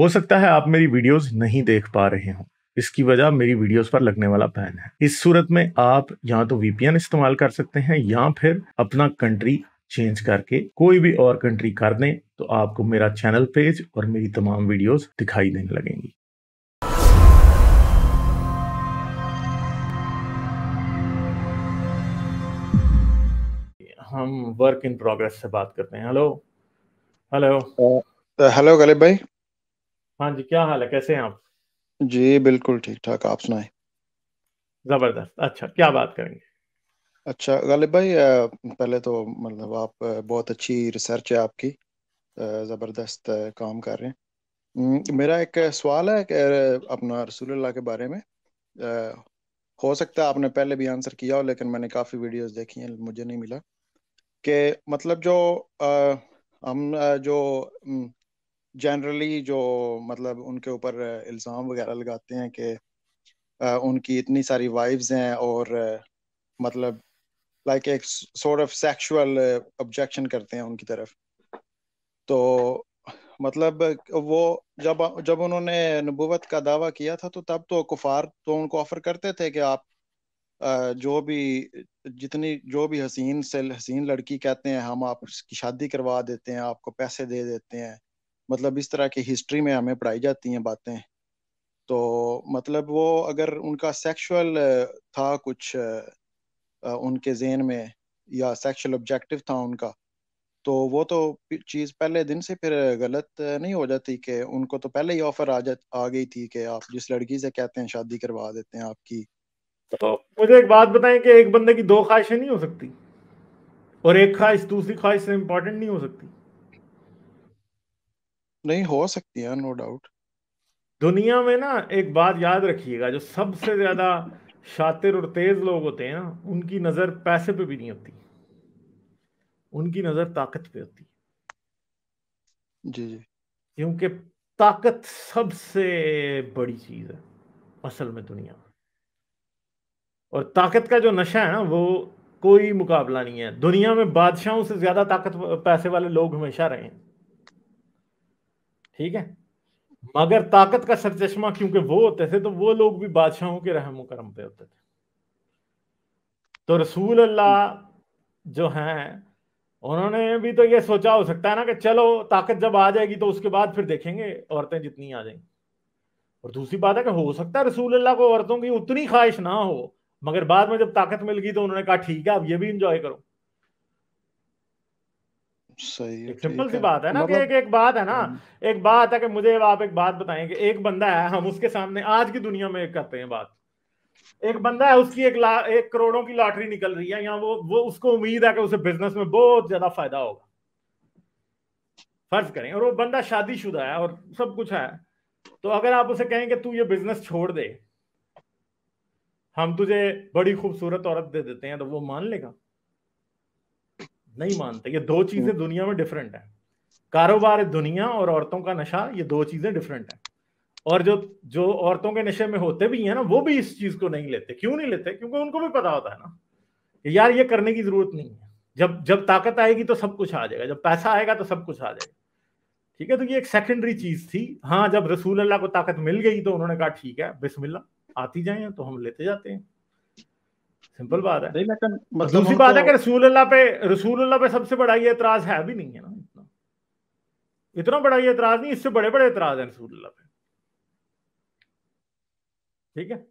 हो सकता है आप मेरी वीडियोस नहीं देख पा रहे हो इसकी वजह मेरी वीडियोस पर लगने वाला बैन है इस सूरत में आप या तो वीपीएन इस्तेमाल कर सकते हैं या फिर अपना कंट्री चेंज करके कोई भी और कंट्री कर दें तो आपको मेरा चैनल पेज और मेरी तमाम वीडियोस दिखाई देने लगेंगी हम वर्क इन प्रोग्रेस से बात करते हैं हेलो हेलो हेलो गलीब भाई हाँ जी क्या हाल है कैसे हैं आप जी बिल्कुल ठीक ठाक आप सुनाए जबरदस्त अच्छा क्या बात करेंगे अच्छा गालिब भाई पहले तो मतलब आप बहुत अच्छी रिसर्च है आपकी ज़बरदस्त काम कर रहे हैं मेरा एक सवाल है कि, अपना रसूलुल्लाह के बारे में हो सकता है आपने पहले भी आंसर किया हो लेकिन मैंने काफ़ी वीडियोस देखी हैं मुझे नहीं मिला कि मतलब जो हम जो जनरली जो मतलब उनके ऊपर इल्ज़ाम वगैरह लगाते हैं कि उनकी इतनी सारी वाइफ्स हैं और मतलब लाइक एक सॉर्ट ऑफ सेक्सुअल ऑब्जेक्शन करते हैं उनकी तरफ तो मतलब वो जब जब उन्होंने नबूवत का दावा किया था तो तब तो कुफार तो उनको ऑफर करते थे कि आप जो भी जितनी जो भी हसीन से हसीन लड़की कहते हैं हम आपकी शादी करवा देते हैं आपको पैसे दे देते हैं मतलब इस तरह की हिस्ट्री में हमें पढ़ाई जाती हैं बातें तो मतलब वो अगर उनका सेक्सुअल था कुछ उनके जेन में या सेक्सुअल ऑब्जेक्टिव था उनका तो वो तो चीज़ पहले दिन से फिर गलत नहीं हो जाती कि उनको तो पहले ही ऑफर आ जा आ गई थी कि आप जिस लड़की से कहते हैं शादी करवा देते हैं आपकी तो मुझे एक बात बताएं कि एक बंदे की दो ख्वाहिशें नहीं हो सकती और एक ख्वाहिश दूसरी ख्वाहिश से इम्पोर्टेंट नहीं हो सकती नहीं हो सकती है नो डाउट दुनिया में ना एक बात याद रखिएगा जो सबसे ज्यादा शातिर और तेज लोग होते हैं ना उनकी नजर पैसे पे भी नहीं होती उनकी नजर ताकत पे होती जी जी क्योंकि ताकत सबसे बड़ी चीज है असल में दुनिया में और ताकत का जो नशा है ना वो कोई मुकाबला नहीं है दुनिया में बादशाहों से ज्यादा ताकत पैसे वाले लोग हमेशा रहे हैं ठीक है मगर ताकत का सरचश्मा क्योंकि वो होते थे तो वो लोग भी बादशाहों के रहम करम पे होते थे तो रसूल अल्लाह जो हैं उन्होंने भी तो ये सोचा हो सकता है ना कि चलो ताकत जब आ जाएगी तो उसके बाद फिर देखेंगे औरतें जितनी आ जाएंगी और दूसरी बात है कि हो सकता है रसूल अल्लाह को औरतों की उतनी ख्वाहिश ना हो मगर बाद में जब ताकत मिल गई तो उन्होंने कहा ठीक है अब ये भी इंजॉय करो सही सिंपल सी बात है ना कि मतलब- एक एक बात है ना हम्म। एक बात है कि मुझे आप एक बात बताएं कि एक बंदा है हम उसके सामने आज की दुनिया में करते हैं बात एक बंदा है उसकी एक ला, एक करोड़ों की लॉटरी निकल रही है या वो वो उसको उम्मीद है कि उसे बिजनेस में बहुत ज्यादा फायदा होगा फर्ज करें और वो बंदा शादीशुदा है और सब कुछ है तो अगर आप उसे कहें कि तू ये बिजनेस छोड़ दे हम तुझे बड़ी खूबसूरत औरत दे देते हैं तो वो मान लेगा नहीं मानते ये दो चीजें तो- दुनिया में डिफरेंट है कारोबार दुनिया और औरतों का नशा ये दो चीजें डिफरेंट है और जो जो औरतों के नशे में होते भी हैं ना वो भी इस चीज को नहीं लेते क्यों नहीं लेते क्योंकि उनको भी पता होता है ना कि यार ये करने की जरूरत नहीं है जब जब ताकत आएगी तो सब कुछ आ जाएगा जब पैसा आएगा तो सब कुछ आ जाएगा ठीक है तो ये एक सेकेंडरी चीज थी हाँ जब रसूल अल्लाह को ताकत मिल गई तो उन्होंने कहा ठीक है बिस्मिल्ला आती जाए तो हम लेते जाते हैं सिंपल बात है नहीं लेकिन मतलब दूसरी बात है कि रसूल अल्लाह पे रसूल अल्लाह पे सबसे बड़ा ये एतराज है भी नहीं है ना इतना इतना बड़ा ये एतराज नहीं इससे बड़े बड़े एतराज है रसूल अल्लाह पे ठीक है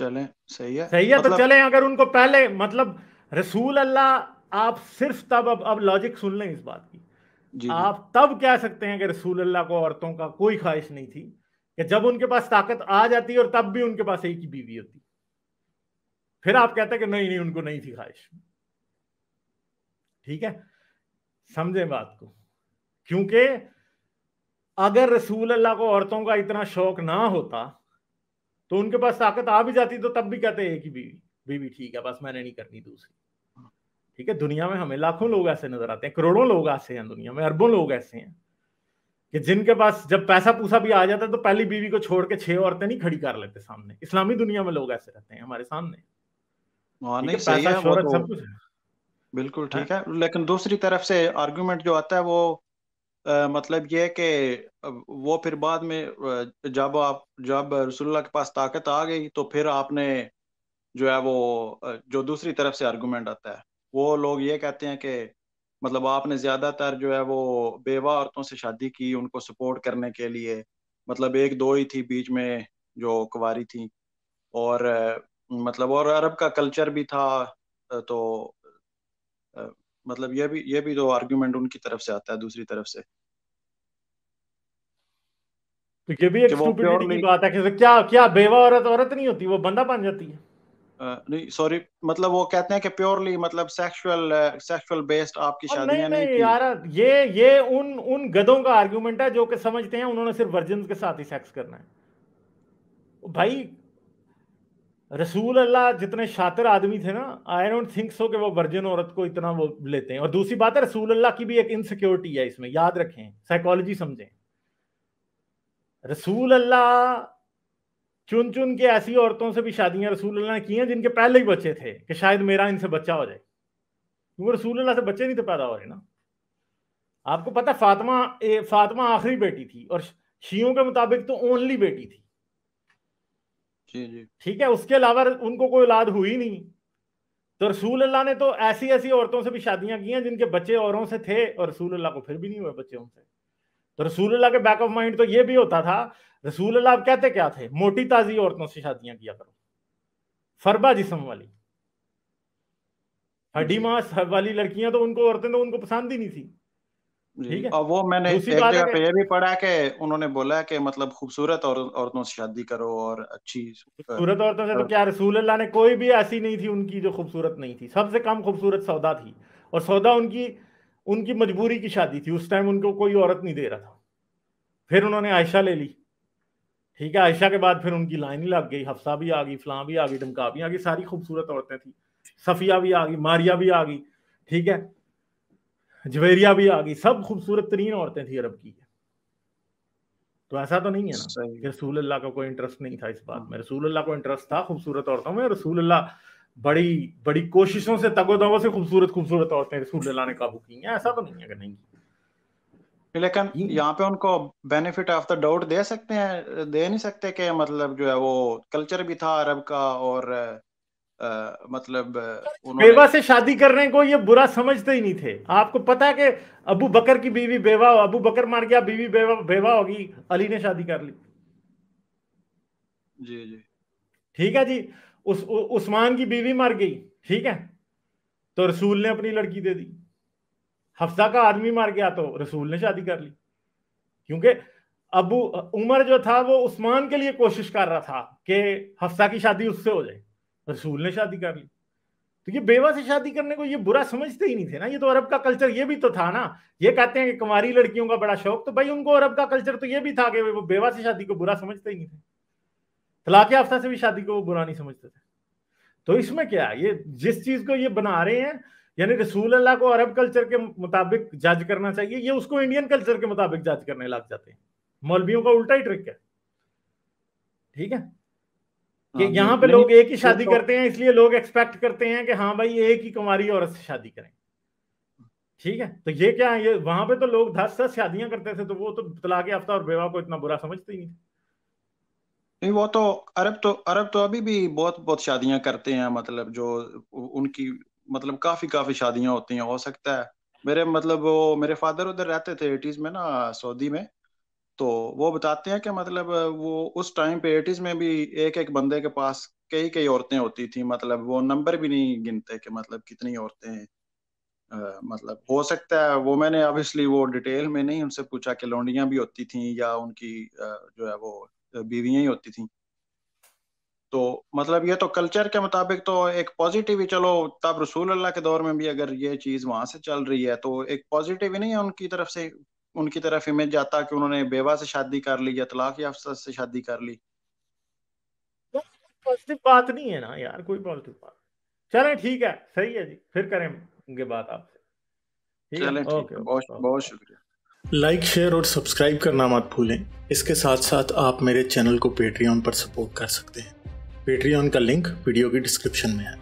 चलें सही है सही है तो मतलब... तो चलें अगर उनको पहले मतलब रसूल अल्लाह आप सिर्फ तब अब अब लॉजिक सुन लें इस बात की आप तब कह सकते हैं कि रसूल अल्लाह को औरतों का कोई ख्वाहिश नहीं थी कि जब उनके पास ताकत आ जाती है और तब भी उनके पास एक ही बीवी होती फिर आप कहते कि नहीं नहीं उनको नहीं थी ख्वाहिश ठीक है समझे बात को क्योंकि अगर रसूल अल्लाह को औरतों का इतना शौक ना होता तो उनके पास ताकत आ भी जाती तो तब भी कहते एक ही बीवी बीवी ठीक है बस मैंने नहीं करनी दूसरी ठीक है दुनिया में हमें लाखों लोग ऐसे नजर आते हैं करोड़ों लोग ऐसे हैं दुनिया में अरबों लोग ऐसे हैं कि जिनके पास जब पैसा पूसा भी आ जाता है तो पहली बीवी को छोड़ के छह औरतें नहीं खड़ी कर लेते सामने इस्लामी दुनिया में लोग ऐसे रहते हैं हमारे सामने हाँ, सही है, वो तो सब कुछ बिल्कुल ठीक हाँ। है लेकिन दूसरी तरफ से आर्गुमेंट जो आता है वो आ, मतलब ये कि वो फिर बाद में जब आप जब रसुल्ला के पास ताकत आ गई तो फिर आपने जो है वो जो दूसरी तरफ से आर्गुमेंट आता है वो लोग ये कहते हैं कि मतलब आपने ज्यादातर जो है वो बेवा औरतों से शादी की उनको सपोर्ट करने के लिए मतलब एक दो ही थी बीच में जो कुवारी थी और मतलब और अरब का कल्चर भी था तो मतलब ये भी ये भी तो आर्गुमेंट उनकी तरफ से आता है दूसरी तरफ से तो ये भी एक की बात है कि क्या क्या बेवा औरत औरत नहीं होती वो बंदा बन जाती है नहीं सॉरी मतलब वो कहते हैं कि प्योरली मतलब सेक्सुअल सेक्सुअल बेस्ड आपकी शादियां नहीं, नहीं, नहीं यार ये ये उन उन गधों का आर्गुमेंट है जो कि समझते हैं उन्होंने सिर्फ वर्जिन के साथ ही सेक्स करना है भाई रसूल अल्लाह जितने शातिर आदमी थे ना आई डोंट थिंक सो कि वो वर्जिन औरत को इतना वो लेते हैं और दूसरी बात है रसूल अल्लाह की भी एक इनसिक्योरिटी है इसमें याद रखें साइकोलॉजी समझें रसूल अल्लाह चुन चुन के ऐसी औरतों से भी शादियां रसूल अल्लाह ने की हैं जिनके पहले ही बच्चे थे कि शायद मेरा इनसे बच्चा हो जाए क्योंकि रसूल अल्लाह से बच्चे नहीं तो पैदा हो रहे ना आपको पता फातिमा ए, फातिमा आखिरी बेटी थी और शियों के मुताबिक तो ओनली बेटी थी ठीक है उसके अलावा उनको कोई औलाद हुई नहीं तो रसूल अल्लाह ने तो ऐसी ऐसी औरतों से भी शादियां की हैं जिनके बच्चे औरों से थे और रसूल अल्लाह को फिर भी नहीं हुए बच्चे उनसे तो रसूल के बैक ऑफ माइंड तो ये भी होता था रसूल कहते क्या थे मोटी ताजी औरतों से शादियां किया करो फरबा जिसम वाली हड्डी मांस वाली लड़कियां तो उनको औरतें तो उनको पसंद ही नहीं थी ठीक है और वो मैंने एक जगह पे ये भी पढ़ा कि उन्होंने बोला कि मतलब खूबसूरत और औरतों से शादी करो और अच्छी खूबसूरत औरतों से तो क्या रसूल अल्लाह ने कोई भी ऐसी नहीं थी उनकी जो खूबसूरत नहीं थी सबसे कम खूबसूरत सौदा थी और सौदा उनकी उनकी मजबूरी की शादी थी उस टाइम उनको कोई औरत नहीं दे रहा था फिर उन्होंने आयशा ले ली ठीक है आयशा के बाद फिर उनकी लाइन ही लग गई हफ्सा भी आ गई फलां भी आ गई डमका भी आ गई सारी खूबसूरत औरतें थी सफिया भी आ गई मारिया भी आ गई ठीक है जवेरिया भी आ गई सब खूबसूरत तरीन औरतें थी अरब की तो ऐसा तो नहीं है ना कि रसूल अल्लाह का कोई इंटरेस्ट नहीं था इस बात में हाँ। रसूल अल्लाह को इंटरेस्ट था खूबसूरत औरतों में रसूल अल्लाह बड़ी बड़ी कोशिशों से तगोदों से खूबसूरत खूबसूरत औरतें रसूल अल्लाह ने काबू की हैं ऐसा तो नहीं है कि नहीं लेकिन यहाँ पे उनको बेनिफिट ऑफ द डाउट दे सकते हैं दे नहीं सकते कि मतलब जो है वो कल्चर भी था अरब का और आ, मतलब बेवा से शादी करने को ये बुरा समझते ही नहीं थे आपको पता है कि अबू बकर की बीवी बेवा अबू बकर मार गया बीवी बेवा बेवा होगी अली ने शादी कर ली जी जी ठीक है जी उस उस्मान की बीवी मर गई ठीक है तो रसूल ने अपनी लड़की दे दी हफ्सा का आदमी मर गया तो रसूल ने शादी कर ली क्योंकि अबू उमर जो था वो उस्मान के लिए कोशिश कर रहा था कि हफ्सा की शादी उससे हो जाए रसूल ने शादी कर ली तो ये बेवा से शादी करने को ये बुरा समझते ही नहीं थे ना ये तो अरब का कल्चर ये भी तो था ना ये कहते हैं कि कुमारी लड़कियों का बड़ा शौक तो भाई उनको अरब का कल्चर तो ये भी था कि वो बेवा से शादी को बुरा समझते ही नहीं थे तलाक याफ्ता से भी शादी को वो बुरा नहीं समझते थे तो इसमें क्या ये जिस चीज को ये बना रहे हैं यानी रसूल अल्लाह को अरब कल्चर के मुताबिक जज करना चाहिए ये उसको इंडियन कल्चर के मुताबिक जज करने लग जाते हैं मौलवियों का उल्टा ही ट्रिक है ठीक है हाँ, कि यहाँ पे लोग एक ही शादी तो करते हैं इसलिए लोग एक्सपेक्ट करते हैं कि हाँ भाई एक ही कुमारी औरत से शादी करें ठीक है तो ये क्या है ये वहां पे तो लोग दस दस शादियां करते थे तो वो तो तलाक याफ्ता और बेवा को इतना बुरा समझते ही नहीं नहीं वो तो अरब तो अरब तो अभी भी बहुत बहुत शादियां करते हैं मतलब जो उनकी मतलब काफी काफी शादियां होती हैं हो सकता है मेरे मतलब वो मेरे फादर उधर रहते थे एटीज में ना सऊदी में तो वो बताते हैं कि मतलब वो उस टाइम पे एटीज में भी एक एक बंदे के पास कई कई औरतें होती थी मतलब वो नंबर भी नहीं गिनते कि मतलब कितनी औरतें हैं मतलब हो सकता है वो मैंने ऑब्वियसली वो डिटेल में नहीं उनसे पूछा कि लौंडियां भी होती थी या उनकी जो है वो बीवियां ही होती थी तो मतलब ये तो कल्चर के मुताबिक तो एक पॉजिटिव ही चलो तब रसूल अल्लाह के दौर में भी अगर ये चीज वहां से चल रही है तो एक पॉजिटिव ही नहीं है उनकी तरफ से उनकी तरफ इमेज जाता कि उन्होंने बेवा से शादी कर ली या तलाक याफ्ता से शादी कर ली पॉजिटिव बात नहीं है ना यार कोई पॉजिटिव बात चले ठीक है सही है जी फिर करेंगे बात आपसे है बहुत बहुत शुक्रिया लाइक शेयर और सब्सक्राइब करना मत भूलें इसके साथ साथ आप मेरे चैनल को पेट्रियन पर सपोर्ट कर सकते हैं पेट्रियन का लिंक वीडियो की डिस्क्रिप्शन में है